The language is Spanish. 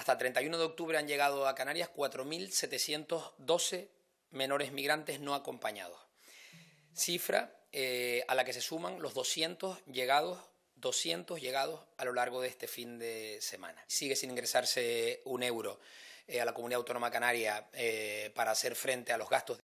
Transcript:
Hasta 31 de octubre han llegado a Canarias 4.712 menores migrantes no acompañados. Cifra eh, a la que se suman los 200 llegados 200 llegados a lo largo de este fin de semana. Sigue sin ingresarse un euro eh, a la comunidad autónoma canaria eh, para hacer frente a los gastos